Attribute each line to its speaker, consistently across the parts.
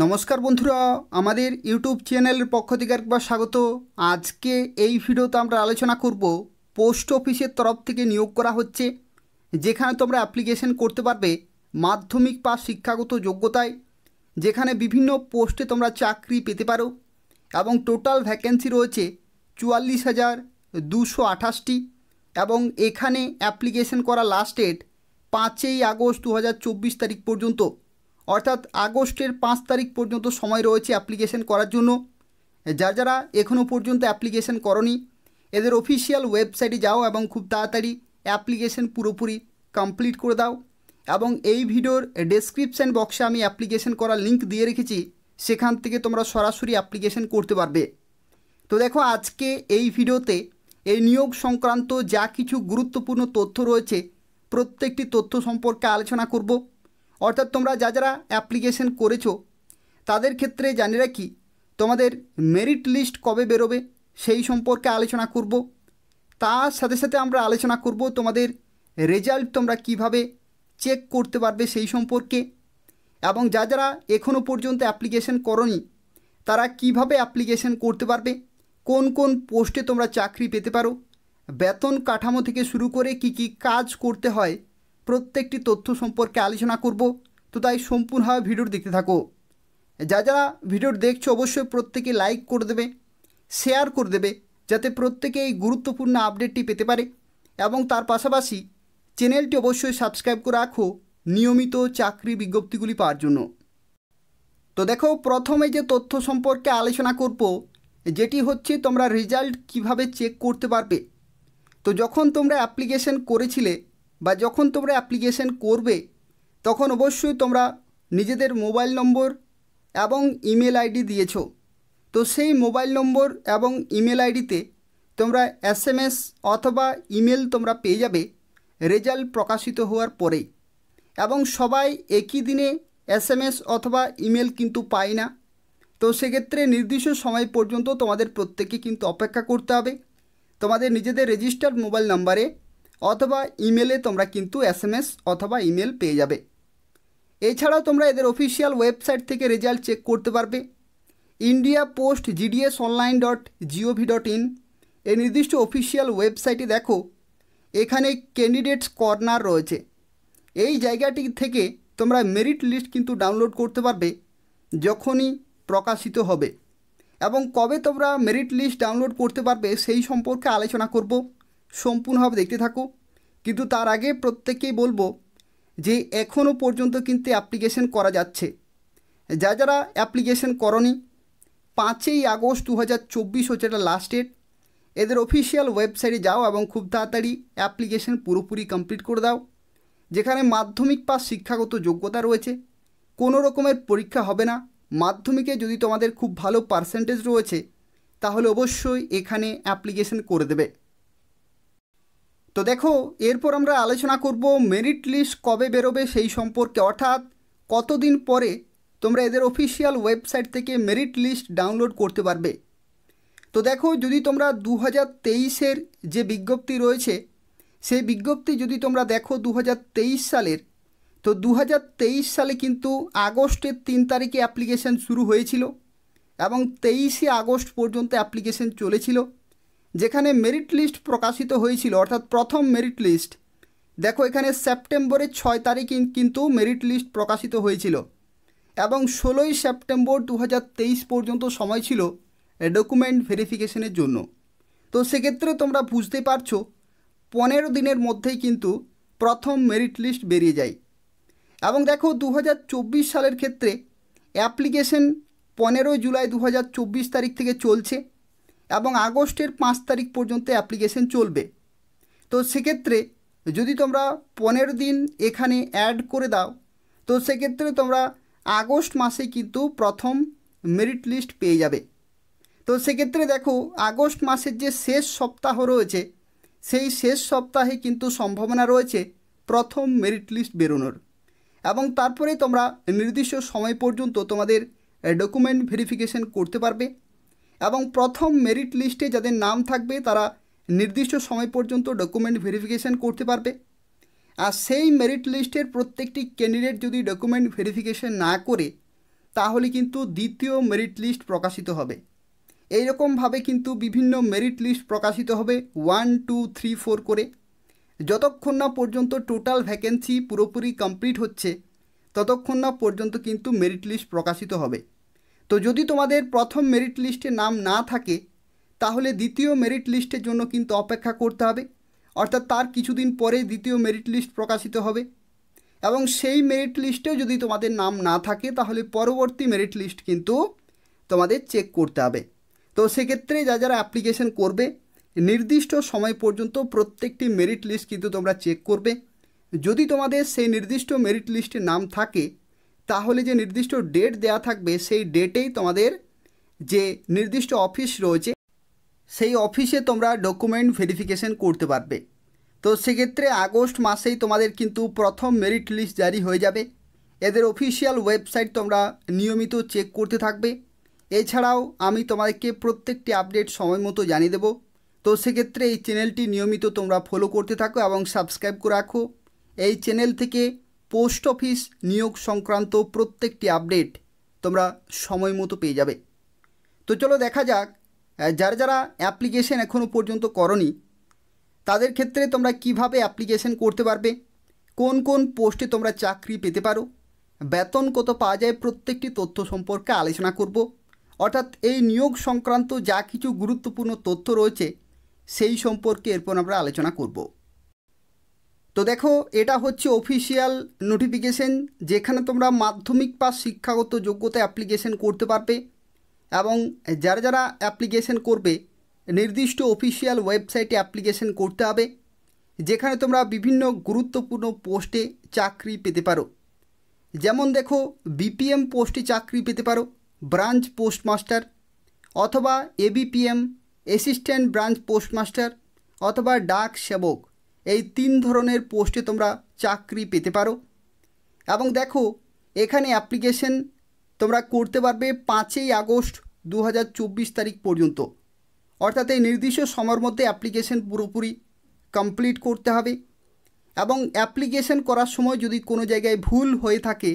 Speaker 1: নমস্কার বন্ধুরা আমাদের ইউটিউব চ্যানেলের পক্ষ থেকে একবার স্বাগত আজকে এই ভিডিওতে আমরা আলোচনা করব পোস্ট অফিসের তরফ থেকে নিয়োগ করা হচ্ছে যেখানে তোমরা অ্যাপ্লিকেশন করতে পারবে মাধ্যমিক পাস শিক্ষাগত যোগ্যতায় যেখানে বিভিন্ন পোস্টে তোমরা চাকরি পেতে পারো এবং টোটাল ভ্যাকেন্সি রয়েছে চুয়াল্লিশ হাজার দুশো আঠাশটি এবং এখানে অ্যাপ্লিকেশন করা লাস্ট ডেট পাঁচই আগস্ট দু তারিখ পর্যন্ত অর্থাৎ আগস্টের পাঁচ তারিখ পর্যন্ত সময় রয়েছে অ্যাপ্লিকেশন করার জন্য যার যারা এখনও পর্যন্ত অ্যাপ্লিকেশন করনি এদের অফিসিয়াল ওয়েবসাইটে যাও এবং খুব তাড়াতাড়ি অ্যাপ্লিকেশন পুরোপুরি কমপ্লিট করে দাও এবং এই ভিডিওর ডেসক্রিপশান বক্সে আমি অ্যাপ্লিকেশন করার লিঙ্ক দিয়ে রেখেছি সেখান থেকে তোমরা সরাসরি অ্যাপ্লিকেশন করতে পারবে তো দেখো আজকে এই ভিডিওতে এই নিয়োগ সংক্রান্ত যা কিছু গুরুত্বপূর্ণ তথ্য রয়েছে প্রত্যেকটি তথ্য সম্পর্কে আলোচনা করব অর্থাৎ তোমরা যা যারা অ্যাপ্লিকেশন করেছো তাদের ক্ষেত্রে জানি রাখি তোমাদের মেরিট লিস্ট কবে বেরোবে সেই সম্পর্কে আলোচনা করব তার সাথে সাথে আমরা আলোচনা করব তোমাদের রেজাল্ট তোমরা কিভাবে চেক করতে পারবে সেই সম্পর্কে এবং যা যারা এখনও পর্যন্ত অ্যাপ্লিকেশন করনি তারা কিভাবে অ্যাপ্লিকেশন করতে পারবে কোন কোন পোস্টে তোমরা চাকরি পেতে পারো বেতন কাঠামো থেকে শুরু করে কি কি কাজ করতে হয় প্রত্যেকটি তথ্য সম্পর্কে আলোচনা করব তো তাই সম্পূর্ণভাবে ভিডিও দেখতে থাকো যা যারা ভিডিও দেখছো অবশ্যই প্রত্যেকে লাইক করে দেবে শেয়ার করে দেবে যাতে প্রত্যেকে এই গুরুত্বপূর্ণ আপডেটটি পেতে পারে এবং তার পাশাপাশি চ্যানেলটি অবশ্যই সাবস্ক্রাইব করে রাখো নিয়মিত চাকরি বিজ্ঞপ্তিগুলি পাওয়ার জন্য তো দেখো প্রথমে যে তথ্য সম্পর্কে আলোচনা করব যেটি হচ্ছে তোমরা রেজাল্ট কিভাবে চেক করতে পারবে তো যখন তোমরা অ্যাপ্লিকেশন করেছিলে বা যখন তোমরা অ্যাপ্লিকেশন করবে তখন অবশ্যই তোমরা নিজেদের মোবাইল নম্বর এবং ইমেল আইডি দিয়েছ তো সেই মোবাইল নম্বর এবং ইমেল আইডিতে তোমরা এস এম এস অথবা ইমেল তোমরা পেয়ে যাবে রেজাল্ট প্রকাশিত হওয়ার পরে এবং সবাই একই দিনে এস এম এস অথবা ইমেল কিন্তু পায় না তো সেক্ষেত্রে নির্দিষ্ট সময় পর্যন্ত তোমাদের প্রত্যেকে কিন্তু অপেক্ষা করতে হবে তোমাদের নিজেদের রেজিস্টার্ড মোবাইল নাম্বারে অথবা ইমেলে তোমরা কিন্তু এস অথবা ইমেল পেয়ে যাবে এছাড়াও তোমরা এদের অফিসিয়াল ওয়েবসাইট থেকে রেজাল্ট চেক করতে পারবে India post GDS online dot gov dot in এই নির্দিষ্ট অফিসিয়াল ওয়েবসাইটে দেখো এখানে ক্যান্ডিডেটস কর্নার রয়েছে এই জায়গাটি থেকে তোমরা মেরিট লিস্ট কিন্তু ডাউনলোড করতে পারবে যখনই প্রকাশিত হবে এবং কবে তোমরা মেরিট লিস্ট ডাউনলোড করতে পারবে সেই সম্পর্কে আলোচনা করব সম্পূর্ণভাবে দেখতে থাকো কিন্তু তার আগে প্রত্যেককেই বলবো যে এখনও পর্যন্ত কিন্তু অ্যাপ্লিকেশন করা যাচ্ছে যা যারা অ্যাপ্লিকেশন করনি পাঁচই আগস্ট দু হাজার চব্বিশ হচ্ছে এটা লাস্ট ডেট এদের অফিসিয়াল ওয়েবসাইটে যাও এবং খুব তাড়াতাড়ি অ্যাপ্লিকেশন পুরোপুরি কমপ্লিট করে দাও যেখানে মাধ্যমিক পাস শিক্ষাগত যোগ্যতা রয়েছে কোনো রকমের পরীক্ষা হবে না মাধ্যমিকে যদি তোমাদের খুব ভালো পার্সেন্টেজ রয়েছে তাহলে অবশ্যই এখানে অ্যাপ্লিকেশন করে দেবে তো দেখো এরপর আমরা আলোচনা করব মেরিট লিস্ট কবে বেরোবে সেই সম্পর্কে অর্থাৎ কতদিন পরে তোমরা এদের অফিসিয়াল ওয়েবসাইট থেকে মেরিট লিস্ট ডাউনলোড করতে পারবে তো দেখো যদি তোমরা দু হাজার তেইশের যে বিজ্ঞপ্তি রয়েছে সেই বিজ্ঞপ্তি যদি তোমরা দেখো দু সালের তো দু সালে কিন্তু আগস্টের তিন তারিখে অ্যাপ্লিকেশন শুরু হয়েছিল এবং তেইশে আগস্ট পর্যন্ত অ্যাপ্লিকেশন চলেছিল যেখানে মেরিট লিস্ট প্রকাশিত হয়েছিল অর্থাৎ প্রথম মেরিট লিস্ট দেখো এখানে সেপ্টেম্বরের ছয় তারিখ কিন্তু মেরিট লিস্ট প্রকাশিত হয়েছিল এবং ষোলোই সেপ্টেম্বর দু পর্যন্ত সময় ছিল ডকুমেন্ট ভেরিফিকেশনের জন্য তো সেক্ষেত্রে তোমরা বুঝতে পারছো পনেরো দিনের মধ্যেই কিন্তু প্রথম মেরিট লিস্ট বেরিয়ে যায় এবং দেখো দু সালের ক্ষেত্রে অ্যাপ্লিকেশন পনেরোই জুলাই দু তারিখ থেকে চলছে এবং আগস্টের পাঁচ তারিখ পর্যন্ত অ্যাপ্লিকেশন চলবে তো সেক্ষেত্রে যদি তোমরা পনেরো দিন এখানে অ্যাড করে দাও তো সেক্ষেত্রে তোমরা আগস্ট মাসে কিন্তু প্রথম মেরিট লিস্ট পেয়ে যাবে তো সেক্ষেত্রে দেখো আগস্ট মাসের যে শেষ সপ্তাহ রয়েছে সেই শেষ সপ্তাহে কিন্তু সম্ভাবনা রয়েছে প্রথম মেরিট লিস্ট বেরোনোর এবং তারপরে তোমরা নির্দিষ্ট সময় পর্যন্ত তোমাদের ডকুমেন্ট ভেরিফিকেশন করতে পারবে এবং প্রথম মেরিট লিস্টে যাদের নাম থাকবে তারা নির্দিষ্ট সময় পর্যন্ত ডকুমেন্ট ভেরিফিকেশান করতে পারবে আর সেই মেরিট লিস্টের প্রত্যেকটি ক্যান্ডিডেট যদি ডকুমেন্ট ভেরিফিকেশান না করে তাহলে কিন্তু দ্বিতীয় মেরিট লিস্ট প্রকাশিত হবে এই রকমভাবে কিন্তু বিভিন্ন মেরিট লিস্ট প্রকাশিত হবে ওয়ান টু থ্রি ফোর করে যতক্ষণ না পর্যন্ত টোটাল ভ্যাকেন্সি পুরোপুরি কমপ্লিট হচ্ছে ততক্ষণ না পর্যন্ত কিন্তু মেরিট লিস্ট প্রকাশিত হবে তো যদি তোমাদের প্রথম মেরিট লিস্টে নাম না থাকে তাহলে দ্বিতীয় মেরিট লিস্টের জন্য কিন্তু অপেক্ষা করতে হবে অর্থাৎ তার কিছুদিন পরে দ্বিতীয় মেরিট লিস্ট প্রকাশিত হবে এবং সেই মেরিট লিস্টেও যদি তোমাদের নাম না থাকে তাহলে পরবর্তী মেরিট লিস্ট কিন্তু তোমাদের চেক করতে হবে তো সেক্ষেত্রে যা যারা অ্যাপ্লিকেশন করবে নির্দিষ্ট সময় পর্যন্ত প্রত্যেকটি মেরিট লিস্ট কিন্তু তোমরা চেক করবে যদি তোমাদের সেই নির্দিষ্ট মেরিট লিস্টে নাম থাকে তাহলে যে নির্দিষ্ট ডেট দেয়া থাকবে সেই ডেটেই তোমাদের যে নির্দিষ্ট অফিস রয়েছে সেই অফিসে তোমরা ডকুমেন্ট ভেরিফিকেশন করতে পারবে তো সেক্ষেত্রে আগস্ট মাসেই তোমাদের কিন্তু প্রথম মেরিট লিস্ট জারি হয়ে যাবে এদের অফিসিয়াল ওয়েবসাইট তোমরা নিয়মিত চেক করতে থাকবে এছাড়াও আমি তোমাদেরকে প্রত্যেকটি আপডেট সময় মতো জানিয়ে দেবো তো সেক্ষেত্রে এই চ্যানেলটি নিয়মিত তোমরা ফলো করতে থাকো এবং সাবস্ক্রাইব করে রাখো এই চ্যানেল থেকে পোস্ট অফিস নিয়োগ সংক্রান্ত প্রত্যেকটি আপডেট তোমরা সময় মতো পেয়ে যাবে তো চলো দেখা যাক যারা যারা অ্যাপ্লিকেশন এখনও পর্যন্ত করনি তাদের ক্ষেত্রে তোমরা কিভাবে অ্যাপ্লিকেশন করতে পারবে কোন কোন পোস্টে তোমরা চাকরি পেতে পারো বেতন কত পাওয়া যায় প্রত্যেকটি তথ্য সম্পর্কে আলোচনা করব অর্থাৎ এই নিয়োগ সংক্রান্ত যা কিছু গুরুত্বপূর্ণ তথ্য রয়েছে সেই সম্পর্কে এরপর আমরা আলোচনা করবো তো দেখো এটা হচ্ছে অফিসিয়াল নোটিফিকেশন যেখানে তোমরা মাধ্যমিক পাস শিক্ষাগত যোগ্যতা অ্যাপ্লিকেশন করতে পারবে এবং যারা যারা অ্যাপ্লিকেশন করবে নির্দিষ্ট অফিসিয়াল ওয়েবসাইটে অ্যাপ্লিকেশন করতে হবে যেখানে তোমরা বিভিন্ন গুরুত্বপূর্ণ পোস্টে চাকরি পেতে পারো যেমন দেখো বিপিএম পোস্টে চাকরি পেতে পারো ব্রাঞ্চ পোস্টমাস্টার অথবা এবিপিএম অ্যাসিস্ট্যান্ট ব্রাঞ্চ পোস্টমাস্টার অথবা ডাক সেবক এই তিন ধরনের পোস্টে তোমরা চাকরি পেতে পারো এবং দেখো এখানে অ্যাপ্লিকেশন তোমরা করতে পারবে পাঁচই আগস্ট দু তারিখ পর্যন্ত অর্থাৎ এই নির্দিষ্ট সময়ের মধ্যে অ্যাপ্লিকেশন পুরোপুরি কমপ্লিট করতে হবে এবং অ্যাপ্লিকেশন করার সময় যদি কোনো জায়গায় ভুল হয়ে থাকে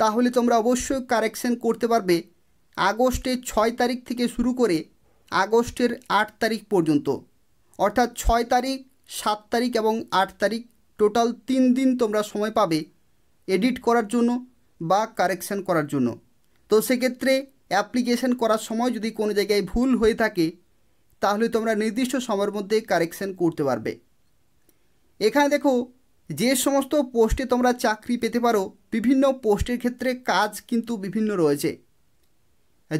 Speaker 1: তাহলে তোমরা অবশ্যই কারেকশন করতে পারবে আগস্টের ছয় তারিখ থেকে শুরু করে আগস্টের আট তারিখ পর্যন্ত অর্থাৎ ছয় তারিখ সাত তারিখ এবং আট তারিখ টোটাল তিন দিন তোমরা সময় পাবে এডিট করার জন্য বা কারেকশান করার জন্য তো সেক্ষেত্রে অ্যাপ্লিকেশান করার সময় যদি কোনো জায়গায় ভুল হয়ে থাকে তাহলে তোমরা নির্দিষ্ট সময়ের মধ্যে কারেকশান করতে পারবে এখানে দেখো যে সমস্ত পোস্টে তোমরা চাকরি পেতে পারো বিভিন্ন পোস্টের ক্ষেত্রে কাজ কিন্তু বিভিন্ন রয়েছে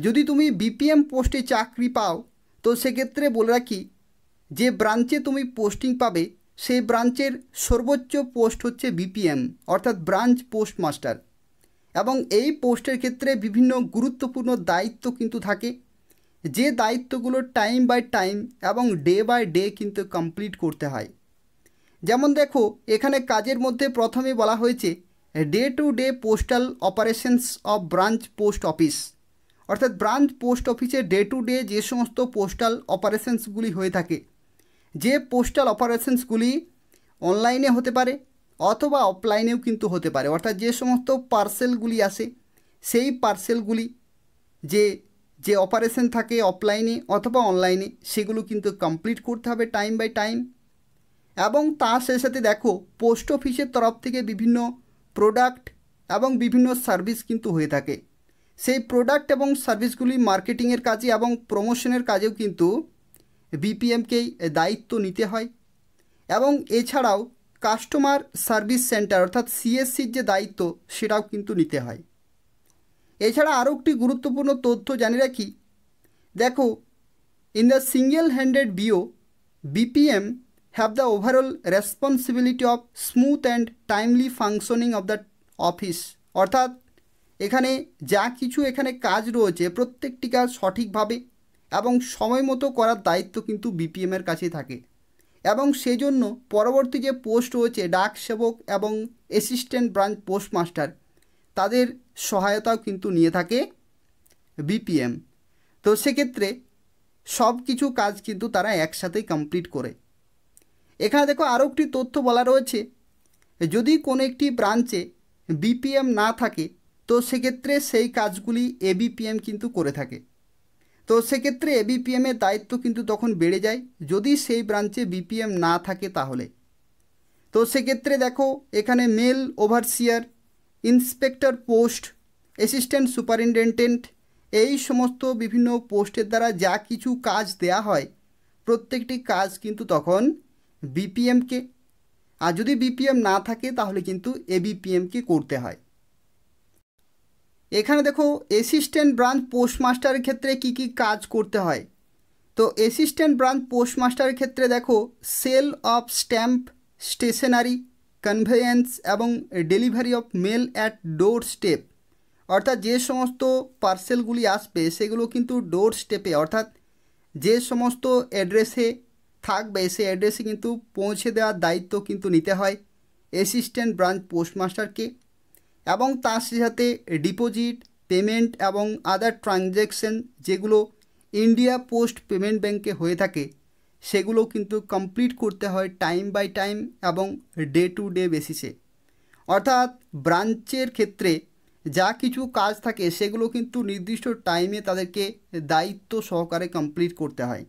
Speaker 1: যদি তুমি বিপিএম পোস্টে চাকরি পাও তো সেক্ষেত্রে বলে রাখি যে ব্রাঞ্চে তুমি পোস্টিং পাবে সেই ব্রাঞ্চের সর্বোচ্চ পোস্ট হচ্ছে বিপিএম অর্থাৎ ব্রাঞ্চ পোস্ট মাস্টার এবং এই পোস্টের ক্ষেত্রে বিভিন্ন গুরুত্বপূর্ণ দায়িত্ব কিন্তু থাকে যে দায়িত্বগুলো টাইম বাই টাইম এবং ডে বাই ডে কিন্তু কমপ্লিট করতে হয় যেমন দেখো এখানে কাজের মধ্যে প্রথমে বলা হয়েছে day to day postal operations of branch post office অর্থাৎ ব্রাঞ্চ পোস্ট অফিসে ডে টু ডে যে সমস্ত পোস্টাল অপারেশনসগুলি হয়ে থাকে যে পোস্টাল অপারেশনসগুলি অনলাইনে হতে পারে অথবা অফলাইনেও কিন্তু হতে পারে অর্থাৎ যে সমস্ত পার্সেলগুলি আসে সেই পার্সেলগুলি যে যে অপারেশন থাকে অফলাইনে অথবা অনলাইনে সেগুলো কিন্তু কমপ্লিট করতে হবে টাইম বাই টাইম এবং তার সাথে সাথে দেখো পোস্ট অফিসের তরফ থেকে বিভিন্ন প্রোডাক্ট এবং বিভিন্ন সার্ভিস কিন্তু হয়ে থাকে সেই প্রোডাক্ট এবং সার্ভিসগুলি মার্কেটিংয়ের কাজে এবং প্রমোশনের কাজেও কিন্তু বিপিএমকেই দায়িত্ব নিতে হয় এবং এছাড়াও কাস্টমার সার্ভিস সেন্টার অর্থাৎ সিএসসির যে দায়িত্ব সেটাও কিন্তু নিতে হয় এছাড়া আরও একটি গুরুত্বপূর্ণ তথ্য জানিয়ে রাখি দেখো in the single handed BO BPM have the overall responsibility of smooth and timely functioning of the office অর্থাৎ এখানে যা কিছু এখানে কাজ রয়েছে প্রত্যেকটি কাজ সঠিকভাবে এবং সময় মতো করার দায়িত্ব কিন্তু বিপিএমের কাছেই থাকে এবং সেজন্য পরবর্তী যে পোস্ট রয়েছে ডাক সেবক এবং অ্যাসিস্ট্যান্ট ব্রাঞ্চ পোস্ট মাস্টার তাদের সহায়তাও কিন্তু নিয়ে থাকে বিপিএম তো সেক্ষেত্রে সব কিছু কাজ কিন্তু তারা একসাথেই কমপ্লিট করে এখানে দেখো আরও একটি তথ্য বলা রয়েছে যদি কোনো একটি ব্রাঞ্চে বিপিএম না থাকে তো সেক্ষেত্রে সেই কাজগুলি এবিপিএম কিন্তু করে থাকে তো সেক্ষেত্রে এবিপিএমের দায়িত্ব কিন্তু তখন বেড়ে যায় যদি সেই ব্রাঞ্চে বিপিএম না থাকে তাহলে তো সেক্ষেত্রে দেখো এখানে mail overseer inspector post assistant superintendent এই সমস্ত বিভিন্ন পোস্টের দ্বারা যা কিছু কাজ দেয়া হয় প্রত্যেকটি কাজ কিন্তু তখন বিপিএমকে আর যদি বিপিএম না থাকে তাহলে কিন্তু এবিপিএমকে করতে হয় এখানে দেখো অ্যাসিস্ট্যান্ট ব্রাঞ্চ পোস্টমাস্টারের ক্ষেত্রে কি কি কাজ করতে হয় তো অ্যাসিস্ট্যান্ট ব্রাঞ্চ পোস্টমাস্টারের ক্ষেত্রে দেখো sale of stamp stationery conveyance এবং delivery of mail at doorstep অর্থাৎ যে সমস্ত পার্সেলগুলি আসবে সেগুলো কিন্তু ডোর স্টেপে অর্থাৎ যে সমস্ত অ্যাড্রেসে থাকবে সেই অ্যাড্রেসে কিন্তু পৌঁছে দেওয়ার দায়িত্ব কিন্তু নিতে হয় অ্যাসিস্ট্যান্ট ব্রাঞ্চ পোস্টমাস্টারকে এবং তার সাথে ডিপোজিট পেমেন্ট এবং আদার ট্রানজ্যাকশন যেগুলো ইন্ডিয়া পোস্ট পেমেন্ট ব্যাংকে হয়ে থাকে সেগুলো কিন্তু কমপ্লিট করতে হয় টাইম বাই টাইম এবং ডে টু ডে বেসিসে অর্থাৎ ব্রাঞ্চের ক্ষেত্রে যা কিছু কাজ থাকে সেগুলো কিন্তু নির্দিষ্ট টাইমে তাদেরকে দায়িত্ব সহকারে কমপ্লিট করতে হয়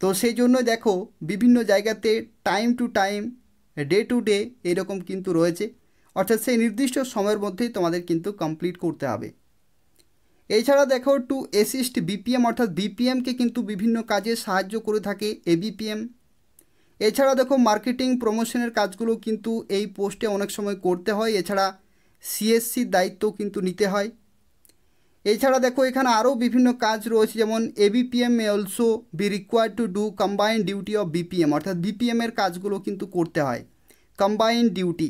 Speaker 1: তো সেই জন্য দেখো বিভিন্ন জায়গাতে time to time day to day এরকম কিন্তু রয়েছে অর্থাৎ সেই নির্দিষ্ট সময়ের মধ্যেই তোমাদের কিন্তু কমপ্লিট করতে হবে এছাড়া দেখো টু অ্যাসিস্ট বিপিএম অর্থাৎ বিপিএমকে কিন্তু বিভিন্ন কাজে সাহায্য করে থাকে এবিপিএম এছাড়া দেখো মার্কেটিং প্রমোশনের কাজগুলো কিন্তু এই পোস্টে অনেক সময় করতে হয় এছাড়া সিএসসির দায়িত্ব কিন্তু নিতে হয় এছাড়া দেখো এখানে আরও বিভিন্ন কাজ রয়েছে যেমন ABPM may also be require to do combined duty of BPM অর্থাৎ বিপিএমের কাজগুলো কিন্তু করতে হয় কম্বাইন ডিউটি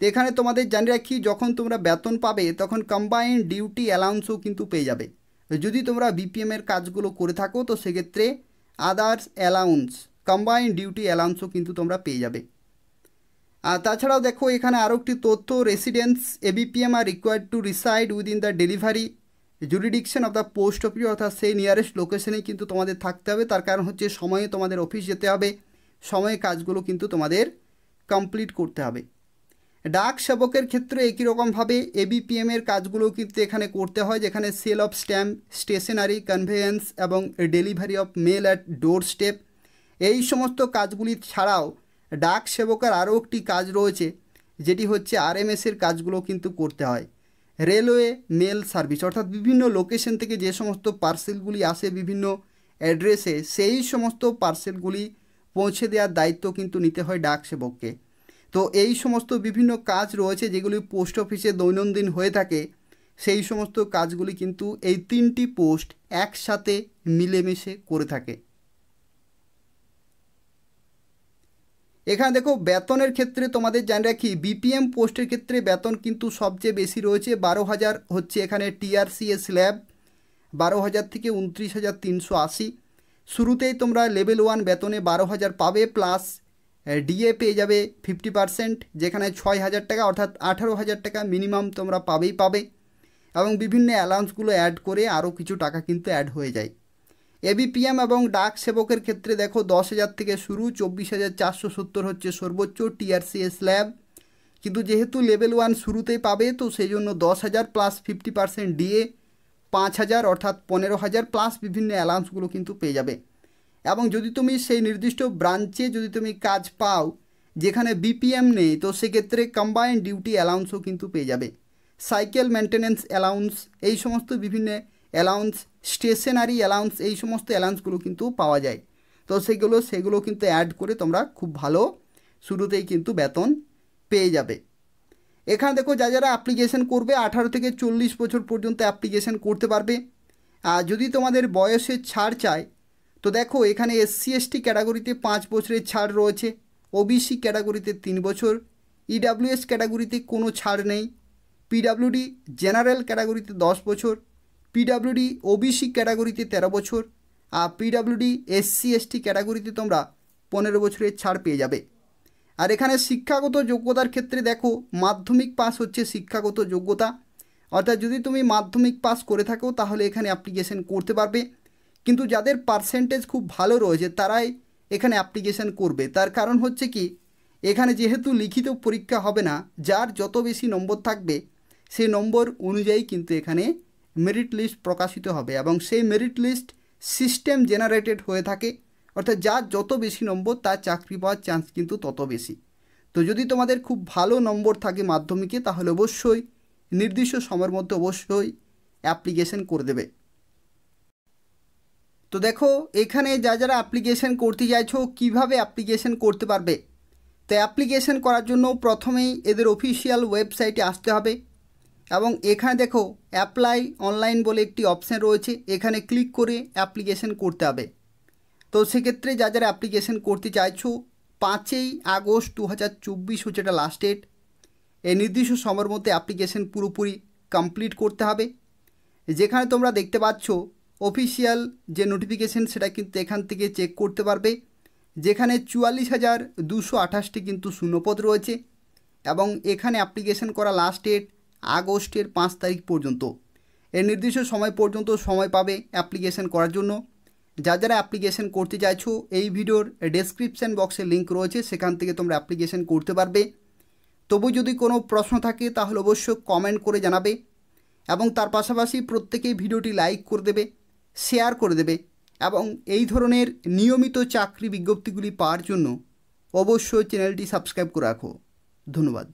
Speaker 1: তো এখানে তোমাদের জানি রাখি যখন তোমরা বেতন পাবে তখন কম্বাইন্ড ডিউটি অ্যালাউন্সও কিন্তু পেয়ে যাবে যদি তোমরা বিপিএমের কাজগুলো করে থাকো তো সেক্ষেত্রে আদার্স অ্যালাউন্স কম্বাইন্ড ডিউটি অ্যালাউন্সও কিন্তু তোমরা পেয়ে যাবে আর তাছাড়াও দেখো এখানে আরও একটি তথ্য residence ABPM are required to reside within the delivery jurisdiction of the post office অর্থাৎ সেই নিয়ারেস্ট লোকেশনেই কিন্তু তোমাদের থাকতে হবে তার কারণ হচ্ছে সময়ে তোমাদের অফিস যেতে হবে সময়ে কাজগুলো কিন্তু তোমাদের কমপ্লিট করতে হবে ডাক সেবকের ক্ষেত্রে একই রকমভাবে এবিপিএমের কাজগুলো কিন্তু এখানে করতে হয় যেখানে sale of stamp stationery conveyance এবং delivery of mail at doorstep এই সমস্ত কাজগুলি ছাড়াও ডাক সেবকের আরও একটি কাজ রয়েছে যেটি হচ্ছে আরএমএসের কাজগুলো কিন্তু করতে হয় রেলওয়ে মেল সার্ভিস অর্থাৎ বিভিন্ন লোকেশন থেকে যে সমস্ত পার্সেলগুলি আসে বিভিন্ন অ্যাড্রেসে সেই সমস্ত পার্সেলগুলি পৌঁছে দেওয়ার দায়িত্ব কিন্তু নিতে হয় ডাক সেবককে তো এই সমস্ত বিভিন্ন কাজ রয়েছে যেগুলি পোস্ট অফিসে দৈনন্দিন হয়ে থাকে সেই সমস্ত কাজগুলি কিন্তু এই তিনটি পোস্ট একসাথে মিলেমিশে করে থাকে এখানে দেখো বেতনের ক্ষেত্রে তোমাদের জানি রাখি বিপিএম পোস্টের ক্ষেত্রে বেতন কিন্তু সবচেয়ে বেশি রয়েছে বারো হাজার হচ্ছে এখানে টিআরসিএ স্ল্যাব বারো হাজার থেকে উনত্রিশ হাজার তিনশো আশি শুরুতেই তোমরা লেভেল ওয়ান বেতনে বারো হাজার পাবে প্লাস ডিএ পেয়ে যাবে ফিফটি পার্সেন্ট যেখানে ছয় হাজার টাকা অর্থাৎ আঠারো হাজার টাকা মিনিমাম তোমরা পাবেই পাবে এবং বিভিন্ন অ্যালাউন্সগুলো অ্যাড করে আরও কিছু টাকা কিন্তু অ্যাড হয়ে যায় এবিপিএম এবং ডাক সেবকের ক্ষেত্রে দেখো দশ হাজার থেকে শুরু চব্বিশ হাজার চারশো সত্তর হচ্ছে সর্বোচ্চ টিআরসি স্ল্যাব কিন্তু যেহেতু লেভেল ওয়ান শুরুতেই পাবে তো সেই জন্য দশ হাজার প্লাস ফিফটি পার্সেন্ট ডিএ পাঁচ হাজার অর্থাৎ পনেরো হাজার প্লাস বিভিন্ন অ্যালাউন্সগুলো কিন্তু পেয়ে যাবে এবং যদি তুমি সেই নির্দিষ্ট ব্রাঞ্চে যদি তুমি কাজ পাও যেখানে বিপিএম নেই তো সেক্ষেত্রে কম্বাইন ডিউটি অ্যালাউন্সও কিন্তু পেয়ে যাবে সাইকেল মেনটেন্যান্স অ্যালাউন্স এই সমস্ত বিভিন্ন অ্যালাউন্স স্টেশনারি অ্যালাউন্স এই সমস্ত অ্যালাউন্সগুলো কিন্তু পাওয়া যায় তো সেগুলো সেগুলো কিন্তু অ্যাড করে তোমরা খুব ভালো শুরুতেই কিন্তু বেতন পেয়ে যাবে এখানে দেখো যা যারা অ্যাপ্লিকেশন করবে আঠারো থেকে চল্লিশ বছর পর্যন্ত অ্যাপ্লিকেশন করতে পারবে আর যদি তোমাদের বয়সের ছাড় চায় তো দেখো এখানে এসসি এসটি ক্যাটাগরিতে পাঁচ বছরের ছাড় রয়েছে ওবিসি ক্যাটাগরিতে তিন বছর ইডাব্লিউএস e ক্যাটাগরিতে কোনো ছাড় নেই পিডাব্লিউডি জেনারেল ক্যাটাগরিতে দশ বছর পিডাব্লিউডি ওবিসি ক্যাটাগরিতে তেরো বছর আর পিডাব্লিউডি এসসি এসটি ক্যাটাগরিতে তোমরা পনেরো বছরের ছাড় পেয়ে যাবে আর এখানে শিক্ষাগত যোগ্যতার ক্ষেত্রে দেখো মাধ্যমিক পাস হচ্ছে শিক্ষাগত যোগ্যতা অর্থাৎ যদি তুমি মাধ্যমিক পাস করে থাকো তাহলে এখানে অ্যাপ্লিকেশন করতে পারবে কিন্তু যাদের পার্সেন্টেজ খুব ভালো রয়েছে তারাই এখানে অ্যাপ্লিকেশান করবে তার কারণ হচ্ছে কি এখানে যেহেতু লিখিত পরীক্ষা হবে না যার যত বেশি নম্বর থাকবে সেই নম্বর অনুযায়ী কিন্তু এখানে মেরিট লিস্ট প্রকাশিত হবে এবং সেই মেরিট লিস্ট সিস্টেম জেনারেটেড হয়ে থাকে অর্থাৎ যার যত বেশি নম্বর তার চাকরি পাওয়ার চান্স কিন্তু তত বেশি তো যদি তোমাদের খুব ভালো নম্বর থাকে মাধ্যমিকে তাহলে অবশ্যই নির্দিষ্ট সময়ের মধ্যে অবশ্যই অ্যাপ্লিকেশন করে দেবে তো দেখো এখানে যা যারা অ্যাপ্লিকেশন করতে চাইছো কিভাবে অ্যাপ্লিকেশন করতে পারবে তো অ্যাপ্লিকেশন করার জন্য প্রথমেই এদের অফিসিয়াল ওয়েবসাইটে আসতে হবে এবং এখানে দেখো অ্যাপ্লাই অনলাইন বলে একটি অপশান রয়েছে এখানে ক্লিক করে অ্যাপ্লিকেশন করতে হবে তো সেক্ষেত্রে যা যারা অ্যাপ্লিকেশন করতে চাইছো পাঁচই আগস্ট দু হাজার চব্বিশ হচ্ছে এটা লাস্ট ডেট এই নির্দিষ্ট সময়ের মধ্যে অ্যাপ্লিকেশন পুরোপুরি কমপ্লিট করতে হবে যেখানে তোমরা দেখতে পাচ্ছ অফিসিয়াল যে নোটিফিকেশন সেটা কিন্তু এখান থেকে চেক করতে পারবে যেখানে চুয়াল্লিশ হাজার দুশো আঠাশটি কিন্তু শূন্যপদ রয়েছে এবং এখানে অ্যাপ্লিকেশন করা লাস্ট ডেট আগস্টের পাঁচ তারিখ পর্যন্ত এর নির্দিষ্ট সময় পর্যন্ত সময় পাবে অ্যাপ্লিকেশন করার জন্য যা যারা অ্যাপ্লিকেশন করতে চাইছো এই ভিডিওর ডেসক্রিপশান বক্সে লিঙ্ক রয়েছে সেখান থেকে তোমরা অ্যাপ্লিকেশন করতে পারবে তবু যদি কোনো প্রশ্ন থাকে তাহলে অবশ্যই কমেন্ট করে জানাবে এবং তার পাশাপাশি প্রত্যেকেই ভিডিওটি লাইক করে দেবে শেয়ার করে দেবে এবং এই ধরনের নিয়মিত চাকরি বিজ্ঞপ্তিগুলি পাওয়ার জন্য অবশ্যই চ্যানেলটি সাবস্ক্রাইব করে রাখো ধন্যবাদ